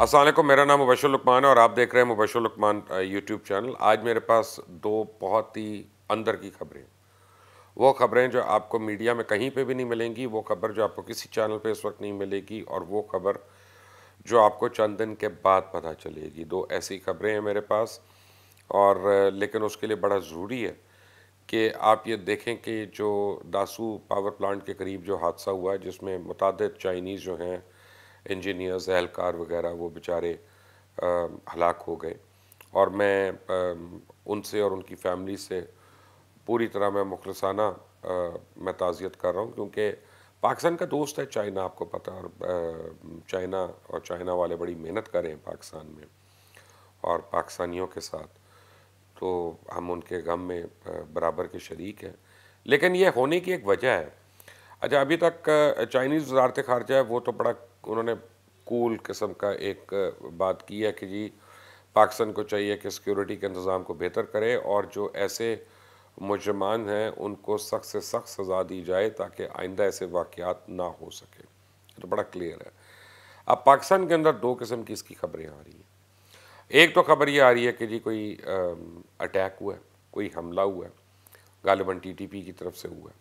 असलम मेरा नाम मुबशर लकमान है और आप देख रहे हैं मुबशर लकमान यूट्यूब चैनल आज मेरे पास दो बहुत ही अंदर की खबरें वो खबरें जो आपको मीडिया में कहीं पे भी नहीं मिलेंगी वो खबर जो आपको किसी चैनल पे इस वक्त नहीं मिलेगी और वो खबर जो आपको चंद दिन के बाद पता चलेगी दो ऐसी खबरें हैं मेरे पास और लेकिन उसके लिए बड़ा ज़रूरी है कि आप ये देखें कि जो दासू पावर प्लांट के करीब जो हादसा हुआ है जिसमें मुतद चाइनीज़ जो हैं इंजीनियर्स एहलकार वगैरह वो बेचारे हलाक हो गए और मैं उनसे और उनकी फैमिली से पूरी तरह मैं मुखलसाना मैं ताज़ियत कर रहा हूँ क्योंकि पाकिस्तान का दोस्त है चाइना आपको पता और चाइना और चाइना वाले बड़ी मेहनत कर रहे हैं पाकिस्तान में और पाकिस्तानियों के साथ तो हम उनके गम में बराबर के शरीक हैं लेकिन ये होने की एक वजह है अच्छा अभी तक चाइनीज़ वजारत खारजा है वो तो बड़ा उन्होंने कूल किस्म का एक बात की है कि जी पाकिस्तान को चाहिए कि सिक्योरिटी के इंतज़ाम को बेहतर करे और जो ऐसे मुजमान हैं उनको सख्त से सख्त सज़ा दी जाए ताकि आइंदा ऐसे वाक़ात ना हो सके तो बड़ा क्लियर है अब पाकिस्तान के अंदर दो किस्म की इसकी खबरें आ रही हैं एक तो खबर ये आ रही है कि जी कोई अटैक हुआ है कोई हमला हुआ है गालिबन टी टी पी की तरफ से हुआ है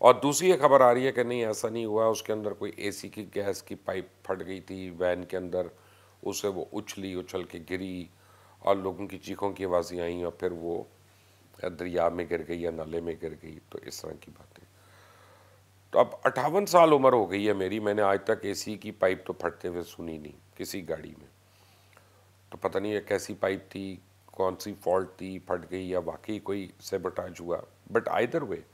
और दूसरी खबर आ रही है कि नहीं ऐसा नहीं हुआ उसके अंदर कोई एसी की गैस की पाइप फट गई थी वैन के अंदर उसे वो उछली उछल के गिरी और लोगों की चीखों की आवाज़ें आईं और फिर वो दरिया में गिर गई या नाले में गिर गई तो इस तरह की बातें तो अब अट्ठावन साल उम्र हो गई है मेरी मैंने आज तक एसी की पाइप तो फटते हुए सुनी नहीं किसी गाड़ी में तो पता नहीं ये कैसी पाइप थी कौन सी फॉल्ट थी फट गई या वाकई कोई सेबोटाज हुआ बट आइदर वे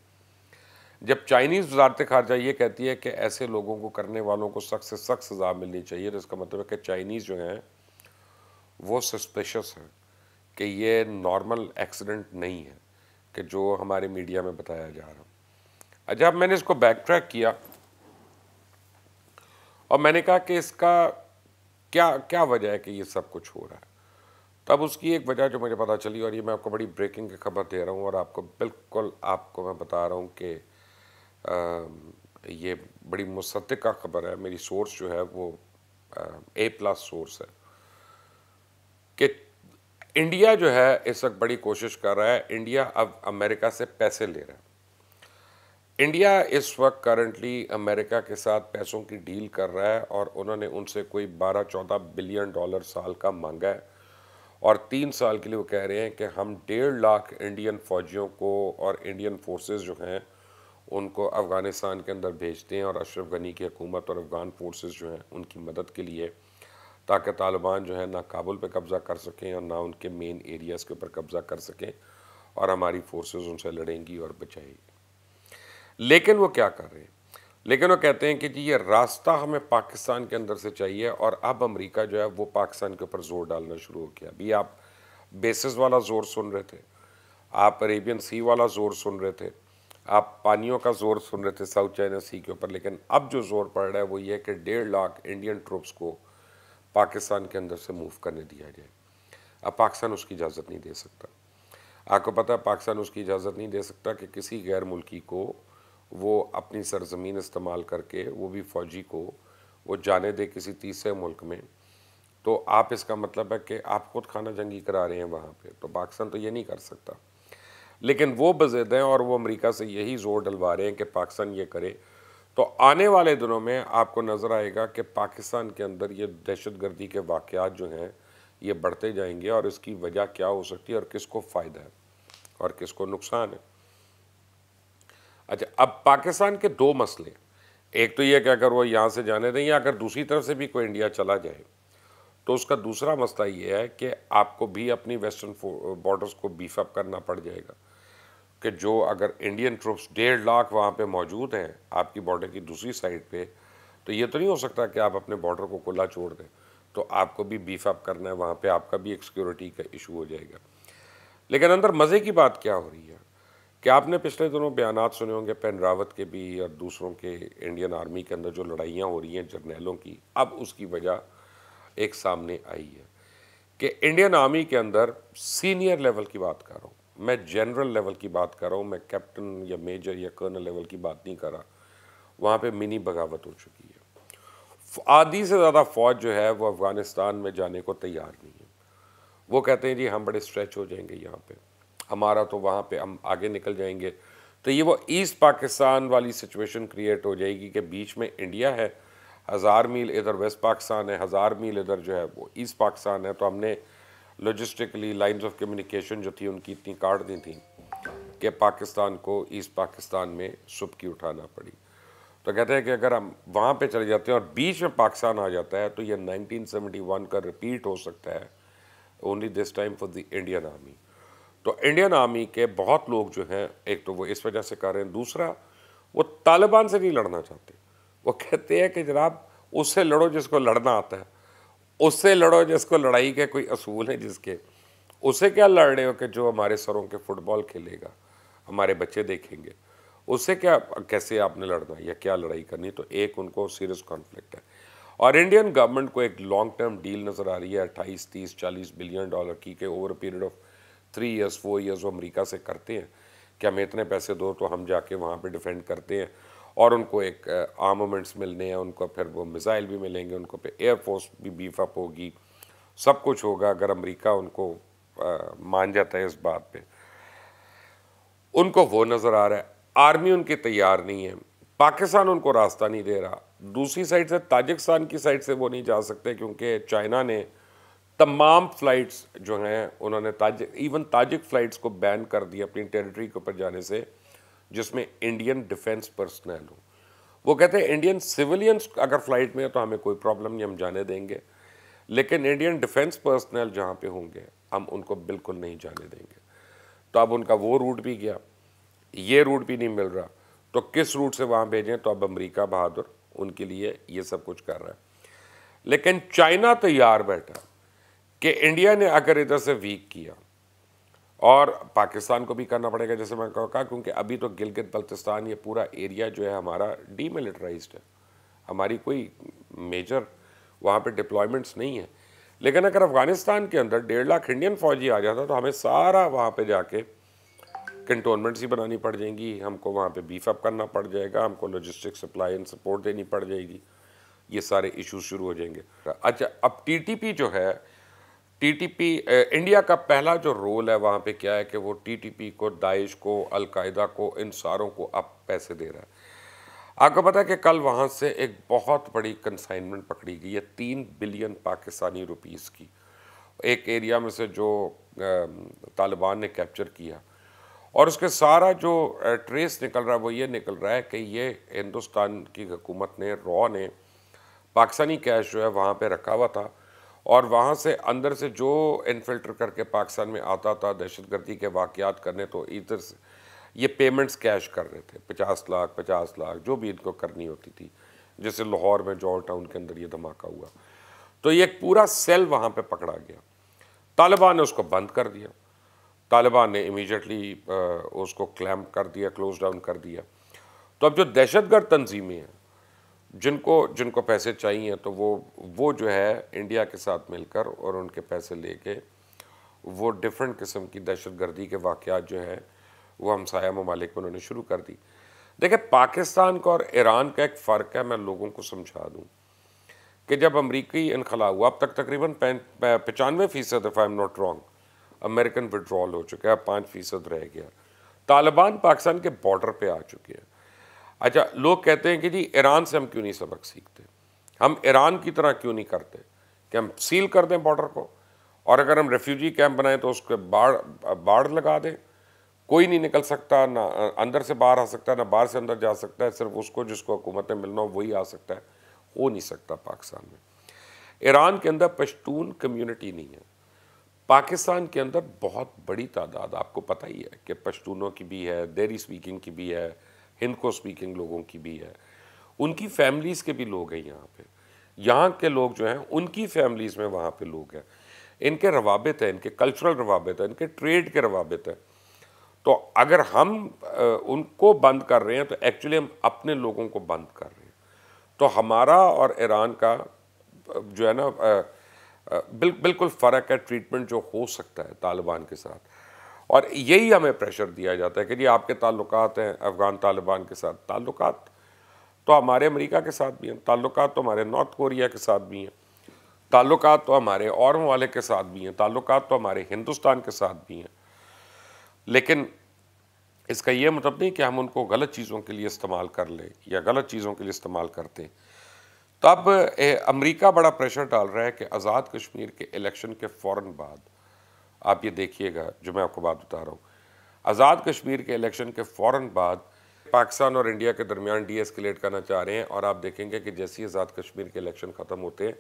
जब चाइनीज़ वजारत खारजा ये कहती है कि ऐसे लोगों को करने वालों को सख्त से सख्त सज़ा मिलनी चाहिए तो इसका मतलब है कि चाइनीज़ जो हैं वो सस्पेशस हैं कि ये नॉर्मल एक्सीडेंट नहीं है कि जो हमारे मीडिया में बताया जा रहा है अच्छा, अब मैंने इसको बैक ट्रैक किया और मैंने कहा कि इसका क्या क्या वजह है कि ये सब कुछ हो रहा है तब उसकी एक वजह जो मुझे पता चली और ये मैं आपको बड़ी ब्रेकिंग की खबर दे रहा हूँ और आपको बिल्कुल आपको मैं बता रहा हूँ कि ये बड़ी मुसदा खबर है मेरी सोर्स जो है वो ए प्लस सोर्स है कि इंडिया जो है इस वक्त बड़ी कोशिश कर रहा है इंडिया अब अमेरिका से पैसे ले रहा है इंडिया इस वक्त करंटली अमेरिका के साथ पैसों की डील कर रहा है और उन्होंने उनसे कोई 12-14 बिलियन डॉलर साल का मांगा है और तीन साल के लिए वो कह रहे हैं कि हम डेढ़ लाख इंडियन फौजियों को और इंडियन फोर्सेज जो हैं उनको अफ़गानिस्तान के अंदर भेजते हैं और अशरफ गनी की हकूमत और अफ़गान फोर्सेस जो हैं उनकी मदद के लिए ताकि तालिबान जो है ना काबुल पे कब्ज़ा कर सकें और ना उनके मेन एरियाज़ के ऊपर कब्ज़ा कर सकें और हमारी फोर्सेस उनसे लड़ेंगी और बचाएगी लेकिन वो क्या कर रहे हैं लेकिन वो कहते हैं कि जी ये रास्ता हमें पाकिस्तान के अंदर से चाहिए और अब अमेरिका जो है वो पाकिस्तान के ऊपर ज़ोर डालना शुरू हो गया अभी आप बेसिस वाला ज़ोर सुन रहे थे आप अरेबियन सी वाला ज़ोर सुन रहे थे आप पानियों का ज़ोर सुन रहे थे साउथ चाइना सी के ऊपर लेकिन अब जो ज़ोर पड़ रहा है वो ये कि डेढ़ लाख इंडियन ट्रूप्स को पाकिस्तान के अंदर से मूव करने दिया जाए अब पाकिस्तान उसकी इजाज़त नहीं दे सकता आपको पता है पाकिस्तान उसकी इजाज़त नहीं दे सकता कि किसी गैर मुल्की को वो अपनी सरजमीन इस्तेमाल करके वो भी फ़ौजी को वो जाने दे किसी तीसरे मुल्क में तो आप इसका मतलब है कि आप खुद खाना जंगी करा रहे हैं वहाँ पे तो पाकिस्तान तो ये नहीं कर सकता लेकिन वो बजेद हैं और वो अमेरिका से यही ज़ोर डलवा रहे हैं कि पाकिस्तान ये करे तो आने वाले दिनों में आपको नज़र आएगा कि पाकिस्तान के अंदर ये दहशत गर्दी के वाक़ जो हैं ये बढ़ते जाएंगे और इसकी वजह क्या हो सकती है और किसको फ़ायदा है और किसको नुकसान है अच्छा अब पाकिस्तान के दो मसले एक तो ये कि अगर वो यहाँ से जाने दें या अगर दूसरी तरफ से भी कोई इंडिया चला जाए तो उसका दूसरा मसला ये है कि आपको भी अपनी वेस्टर्न बॉर्डर्स को बीफ अप करना पड़ जाएगा कि जो अगर इंडियन ट्रुप्स डेढ़ लाख वहाँ पे मौजूद हैं आपकी बॉर्डर की दूसरी साइड पे तो ये तो नहीं हो सकता कि आप अपने बॉर्डर को खुला छोड़ दें तो आपको भी बीफ अप करना है वहाँ पे आपका भी एक सिक्योरिटी का इशू हो जाएगा लेकिन अंदर मज़े की बात क्या हो रही है कि आपने पिछले दिनों बयान सुने होंगे पेन रावत के भी और दूसरों के इंडियन आर्मी के अंदर जो लड़ाइयाँ हो रही हैं जर्नैलों की अब उसकी वजह एक सामने आई है कि इंडियन आर्मी के अंदर सीनियर लेवल की बात कर रहा हूँ मैं जनरल लेवल की बात कर रहा हूँ मैं कैप्टन या मेजर या कर्नल लेवल की बात नहीं कर रहा वहाँ पे मिनी बगावत हो चुकी है आधी से ज़्यादा फ़ौज जो है वो अफ़गानिस्तान में जाने को तैयार नहीं है वो कहते हैं जी हम बड़े स्ट्रेच हो जाएंगे यहाँ पे हमारा तो वहाँ पे हम आगे निकल जाएंगे तो ये वो ईस्ट पाकिस्तान वाली सिचुएशन क्रिएट हो जाएगी कि बीच में इंडिया है हज़ार मील इधर वेस्ट पाकिस्तान है हज़ार मील इधर जो है वो ईस्ट पाकिस्तान है तो हमने लॉजिस्टिकली लाइंस ऑफ कम्युनिकेशन जो थी उनकी इतनी काट दी थी कि पाकिस्तान को ईस्ट पाकिस्तान में सुबकी उठाना पड़ी तो कहते हैं कि अगर हम वहाँ पे चले जाते हैं और बीच में पाकिस्तान आ जाता है तो ये 1971 का रिपीट हो सकता है only this time for the Indian army तो इंडियन आर्मी के बहुत लोग जो हैं एक तो वो इस वजह से कर रहे हैं दूसरा वो तालिबान से नहीं लड़ना चाहते वो कहते हैं कि जनाब उससे लड़ो जिसको लड़ना आता है उससे लड़ो जिसको लड़ाई के कोई असूल हैं जिसके उसे क्या लड़ रहे हो कि जो हमारे सरों के फुटबॉल खेलेगा हमारे बच्चे देखेंगे उससे क्या कैसे आपने लड़ना या क्या लड़ाई करनी तो एक उनको सीरियस कॉन्फ्लिक्ट है और इंडियन गवर्नमेंट को एक लॉन्ग टर्म डील नज़र आ रही है अट्ठाईस तीस चालीस बिलियन डॉलर की के over period of three years four years वो अमरीका से करते हैं कि हमें इतने पैसे दो तो हम जाके वहाँ पर डिफेंड करते हैं और उनको एक आर्मामेंट्स मिलने हैं उनको फिर वो मिज़ाइल भी मिलेंगे उनको फिर एयरफोर्स भी बीफ अप होगी सब कुछ होगा अगर अमेरिका उनको आ, मान जाता है इस बात पे उनको वो नज़र आ रहा है आर्मी उनकी तैयार नहीं है पाकिस्तान उनको रास्ता नहीं दे रहा दूसरी साइड से ताजिकस्तान की साइड से वो नहीं जा सकते क्योंकि चाइना ने तमाम फ़्लाइट्स जो हैं उन्होंने ताज इवन ताजिक फ़्लाइट्स को बैन कर दिया अपनी टेरिटरी के ऊपर जाने से जिसमें इंडियन डिफेंस पर्सनल हो वो कहते हैं इंडियन सिविलियंस अगर फ्लाइट में है तो हमें कोई प्रॉब्लम नहीं हम जाने देंगे लेकिन इंडियन डिफेंस पर्सनल जहाँ पे होंगे हम उनको बिल्कुल नहीं जाने देंगे तो अब उनका वो रूट भी गया ये रूट भी नहीं मिल रहा तो किस रूट से वहाँ भेजें तो अब अमरीका बहादुर उनके लिए ये सब कुछ कर रहा है लेकिन चाइना तैयार तो बैठा कि इंडिया ने अगर इधर से वीक किया और पाकिस्तान को भी करना पड़ेगा जैसे मैं कहा क्योंकि अभी तो गिलगित बल्तिस्तान ये पूरा एरिया जो है हमारा डीमिलिटराइज है हमारी कोई मेजर वहाँ पे डिप्लॉयमेंट्स नहीं है लेकिन अगर अफ़गानिस्तान के अंदर डेढ़ लाख इंडियन फ़ौजी आ जाता तो हमें सारा वहाँ पे जाके कंटोनमेंट्स ही बनानी पड़ जाएंगी हमको वहाँ पे बीफ अप करना पड़ जाएगा हमको लॉजिस्टिक सप्लाई एंड सपोर्ट देनी पड़ जाएगी ये सारे इशूज़ शुरू हो जाएंगे अच्छा अब टीटीपी जो है टीटीपी इंडिया का पहला जो रोल है वहाँ पे क्या है कि वो टीटीपी को दाइश को अलकायदा को इन सारों को अब पैसे दे रहा है आपको पता है कि कल वहाँ से एक बहुत बड़ी कंसाइनमेंट पकड़ी गई है तीन बिलियन पाकिस्तानी रुपीस की एक एरिया में से जो तालिबान ने कैप्चर किया और उसके सारा जो ट्रेस निकल रहा है वो ये निकल रहा है कि ये हिंदुस्तान की हुकूमत ने रॉ ने पाकिस्तानी कैश जो है वहाँ पर रखा हुआ था और वहाँ से अंदर से जो इनफिल्टर करके पाकिस्तान में आता था दहशत गर्दी के वाक़ात करने तो इधर से ये पेमेंट्स कैश कर रहे थे पचास लाख पचास लाख जो भी इनको करनी होती थी जैसे लाहौर में जॉल टाउन के अंदर ये धमाका हुआ तो ये एक पूरा सेल वहाँ पर पकड़ा गया तालिबान ने उसको बंद कर दिया तालिबान ने इमीडिएटली उसको क्लैम्प कर दिया क्लोज डाउन कर दिया तो अब जो दहशत गर्द तंजीमें हैं जिनको जिनको पैसे चाहिए तो वो वो जो है इंडिया के साथ मिलकर और उनके पैसे लेके वो डिफरेंट किस्म की दहशत गर्दी के वाक़ जो हैं वो हमसाया ममालिक में उन्होंने शुरू कर दी देखिए पाकिस्तान का और ईरान का एक फ़र्क है मैं लोगों को समझा दूँ कि जब अमरीकी इनखला हुआ अब तक तकरीबन पचानवे फ़ीसद if I am not wrong American withdrawal हो चुका है पाँच फ़ीसद रह गया तालिबान पाकिस्तान के बॉर्डर पे आ चुके हैं अच्छा लोग कहते हैं कि जी ईरान से हम क्यों नहीं सबक सीखते हम ईरान की तरह क्यों नहीं करते कि हम सील कर दें बॉर्डर को और अगर हम रेफ्यूजी कैंप बनाएं तो उसके बाढ़ बाढ़ लगा दें कोई नहीं निकल सकता ना अंदर से बाहर आ सकता है ना बाहर से अंदर जा सकता है सिर्फ उसको जिसको हुकूमत में मिलना हो वही आ सकता है हो नहीं सकता पाकिस्तान में ईरान के अंदर पश्तून कम्युनिटी नहीं है पाकिस्तान के अंदर बहुत बड़ी तादाद आपको पता ही है कि पश्तूनों की भी है देरी स्पीकिंग की भी है हिंदको स्पीकिंग लोगों की भी है उनकी फैमिलीज़ के भी लोग हैं यहाँ पे यहाँ के लोग जो हैं उनकी फैमिलीज़ में वहाँ पे लोग हैं इनके रवाबित हैं इनके कल्चरल रवाबित हैं इनके ट्रेड के रवाबित हैं तो अगर हम उनको बंद कर रहे हैं तो एक्चुअली हम अपने लोगों को बंद कर रहे हैं तो हमारा और ईरान का जो है ना बिल, बिल्कुल फ़र्क है ट्रीटमेंट जो हो सकता है तालिबान के साथ और यही हमें प्रेशर दिया जाता है कि जी आपके ताल्लुक हैं अफ़गान तालिबान के साथ ताल्लुक तो हमारे अमेरिका के साथ भी हैं ताल्लुक तो हमारे नॉर्थ कोरिया के साथ भी हैं ताल्लुक तो हमारे और वाले के साथ भी हैं ताल्लुक तो हमारे हिंदुस्तान के साथ भी हैं लेकिन इसका यह मतलब नहीं कि हम उनको गलत चीज़ों के लिए इस्तेमाल कर लें या गलत चीज़ों के लिए इस्तेमाल करते हैं तब अमेरिका बड़ा प्रेशर डाल रहा है कि आज़ाद कश्मीर के इलेक्शन के फ़ौर बाद आप ये देखिएगा जो मैं आपको बात बता रहा हूँ आज़ाद कश्मीर के इलेक्शन के फ़ौर बाद पाकिस्तान और इंडिया के दरमियान डी एस्केलेट करना चाह रहे हैं और आप देखेंगे कि जैसे ही आज़ाद कश्मीर के इलेक्शन ख़त्म होते हैं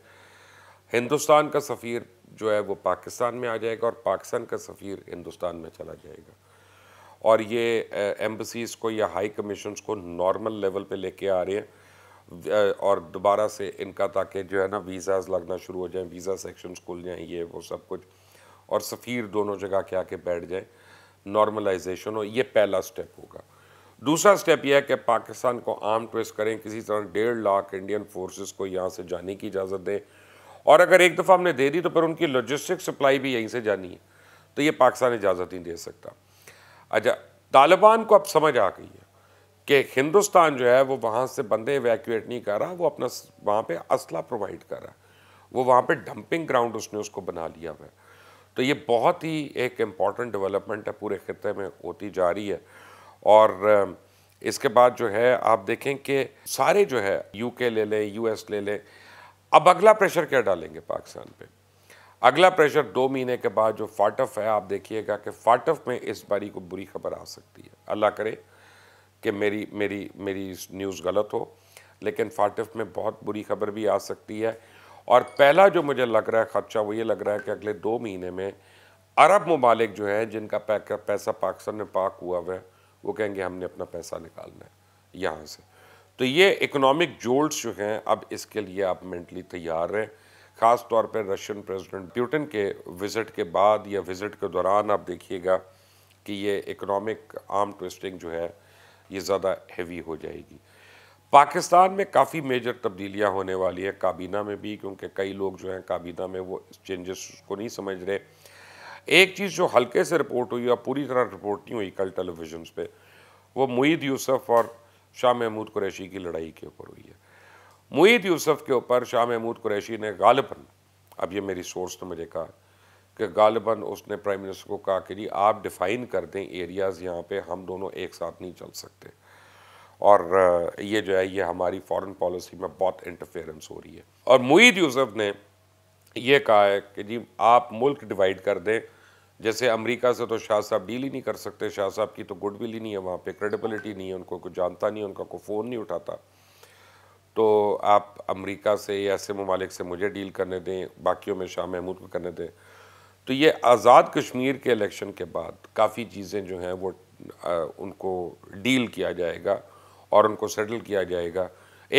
हिंदुस्तान का सफ़ीर जो है वो पाकिस्तान में आ जाएगा और पाकिस्तान का सफ़ीर हिंदुस्तान में चला जाएगा और ये एम्बसीज़ को या हाई कमीशन को नॉर्मल लेवल पर लेके आ रहे हैं और दोबारा से इनका ताकि जो है ना वीज़ाज़ लगना शुरू हो जाएँ वीज़ा सेक्शन खुल जाएँ ये वो सब कुछ और सफ़ीर दोनों जगह के आके बैठ जाए नॉर्मलाइजेशन हो ये पहला स्टेप होगा दूसरा स्टेप यह है कि पाकिस्तान को आर्म ट्विस्ट करें किसी तरह डेढ़ लाख इंडियन फोर्सेस को यहाँ से जाने की इजाज़त दें और अगर एक दफ़ा हमने दे दी तो फिर उनकी लॉजिस्टिक सप्लाई भी यहीं से जानी है तो ये पाकिस्तान इजाज़त नहीं दे सकता अच्छा तालिबान को अब समझ आ गई है कि हिंदुस्तान जो है वो वहाँ से बंदे इवैक्यूएट नहीं कर रहा वो अपना वहाँ पर असला प्रोवाइड कर रहा है वो वहाँ पर डंपिंग ग्राउंड उसने उसको बना लिया हुआ है तो ये बहुत ही एक इम्पॉर्टेंट डेवलपमेंट है पूरे खत्े में होती जा रही है और इसके बाद जो है आप देखें कि सारे जो है यूके ले लें यूएस ले लें अब अगला प्रेशर क्या डालेंगे पाकिस्तान पे अगला प्रेशर दो महीने के बाद जो फाटफ है आप देखिएगा कि फाटफ में इस बारी को बुरी खबर आ सकती है अल्लाह करे कि मेरी मेरी मेरी न्यूज़ गलत हो लेकिन फाटफ में बहुत बुरी खबर भी आ सकती है और पहला जो मुझे लग रहा है ख़र्चा वो ये लग रहा है कि अगले दो महीने में अरब ममालिक जो हैं जिनका पैसा पाकिस्तान में पाक हुआ हुआ है वो कहेंगे हमने अपना पैसा निकालना है यहाँ से तो ये इकोनॉमिक जोल्ट्स जो हैं अब इसके लिए आप मेंटली तैयार रहें ख़ास तौर पर रशियन प्रेसिडेंट प्यूटन के विज़िट के बाद या विज़िट के दौरान आप देखिएगा कि ये इकोनॉमिक आर्म ट्विस्टिंग जो है ये ज़्यादा हैवी हो जाएगी पाकिस्तान में काफ़ी मेजर तब्दीलियाँ होने वाली है काबीना में भी क्योंकि कई लोग जो हैं काबीना में वो चेंजेस को नहीं समझ रहे एक चीज़ जो हल्के से रिपोर्ट हुई और पूरी तरह रिपोर्ट नहीं हुई कल टेलीविजन पे वो मुईद यूसफ़ और शाह महमूद कुरैशी की लड़ाई के ऊपर हुई है मुईद यूसुफ के ऊपर शाह महमूद कुरैशी ने गालिबन अब ये मेरी सोर्स ने मुझे कहा कि गालिबन उसने प्राइम मिनिस्टर को कहा कि जी आप डिफ़ाइन कर दें एरियाज़ यहाँ पे हम दोनों एक साथ नहीं चल सकते और ये जो है ये हमारी फॉरेन पॉलिसी में बहुत इंटरफेरेंस हो रही है और मुईद यूसुफ ने ये कहा है कि जी आप मुल्क डिवाइड कर दें जैसे अमेरिका से तो शाह साहब डील ही नहीं कर सकते शाह साहब की तो गुडविल ही नहीं है वहाँ पे क्रेडिबिलिटी नहीं है उनको कुछ जानता नहीं उनका कोई फ़ोन नहीं उठाता तो आप अमेरिका से या ऐसे ममालिक से मुझे डील करने दें बाकियों में शाह महमूद को करने दें तो ये आज़ाद कश्मीर के इलेक्शन के बाद काफ़ी चीज़ें जो हैं वो आ, उनको डील किया जाएगा और उनको सेटल किया जाएगा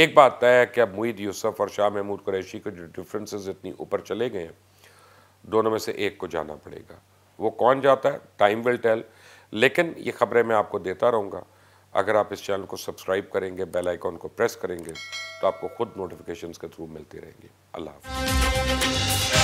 एक बात तय है कि अब मुईद यूसुफ और शाह महमूद कुरैशी के जो डिफरेंसेस इतनी ऊपर चले गए हैं दोनों में से एक को जाना पड़ेगा वो कौन जाता है टाइम विल टेल लेकिन ये खबरें मैं आपको देता रहूँगा अगर आप इस चैनल को सब्सक्राइब करेंगे बेल आइकॉन को प्रेस करेंगे तो आपको खुद नोटिफिकेशंस के थ्रू मिलती रहेंगी अल्लाह हाफ़